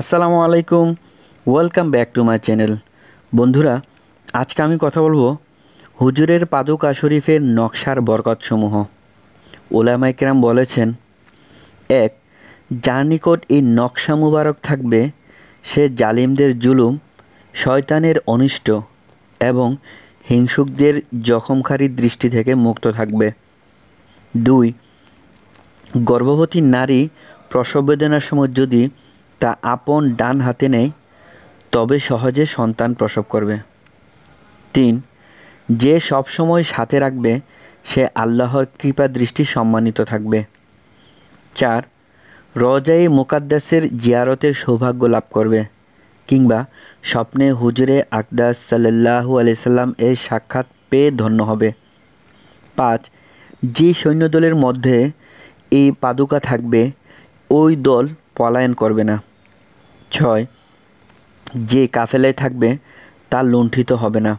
আসসালামু আলাইকুম welcome back to my channel বন্ধুরা আজকে আমি কথা বলবো হুজুরের পাদুকা শরীফের নকশার বরকতসমূহ ওলামাইকেরাম বলেছেন এক যার নিকট এই নকশা মুবারক থাকবে সে জালিমদের জুলুম শয়তানের অনিষ্ট এবং হিংসুকদের জখমকারী দৃষ্টি থেকে মুক্ত থাকবে দুই গর্ভবতী নারী প্রসব বেদনার সময় যদি তা আপন ডান হাতে নেয় তবে সহজে সন্তান প্রসব করবে তিন যে সবসময় সাথে রাখবে সে আল্লাহর কৃপা দৃষ্টি সম্মানিত থাকবে চার রজাই মোকাদ্দাসের জিয়ারতের সৌভাগ্য লাভ করবে কিংবা স্বপ্নে হুজরে আকদাস সাল্লাহু আলাইসাল্লাম এর সাক্ষাৎ পেয়ে ধন্য হবে পাঁচ যে সৈন্যদলের মধ্যে এই পাদুকা থাকবে ওই দল পলায়ন করবে না ছয় যে কাফেলায় থাকবে তা লুণ্ঠিত হবে না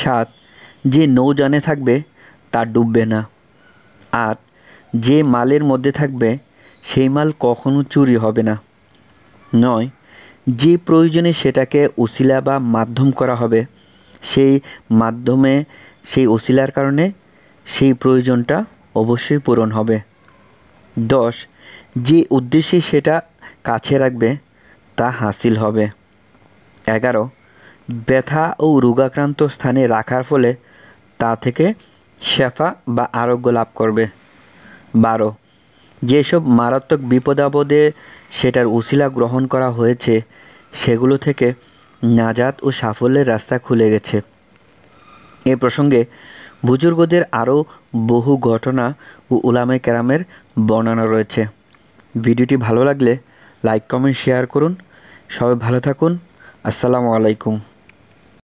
সাত যে নৌজানে থাকবে তা ডুববে না আট যে মালের মধ্যে থাকবে সেই মাল কখনো চুরি হবে না নয় যে প্রয়োজনে সেটাকে ওসিলা বা মাধ্যম করা হবে সেই মাধ্যমে সেই ওসিলার কারণে সেই প্রয়োজনটা অবশ্যই পূরণ হবে দশ যে উদ্দেশ্যে সেটা কাছে রাখবে তা হাসিল হবে এগারো ব্যথা ও রোগাক্রান্ত স্থানে রাখার ফলে তা থেকে শেফা বা আরোগ্য লাভ করবে বারো যেসব মারাত্মক বিপদাপদে সেটার উশিলা গ্রহণ করা হয়েছে সেগুলো থেকে নাজাত ও সাফল্যের রাস্তা খুলে গেছে এ প্রসঙ্গে বুজুর্গদের আরও বহু ঘটনা ও উলামে কেরামের বর্ণনা রয়েছে ভিডিওটি ভালো লাগলে লাইক কমেন্ট শেয়ার করুন সবাই ভালো থাকুন আসসালামু আলাইকুম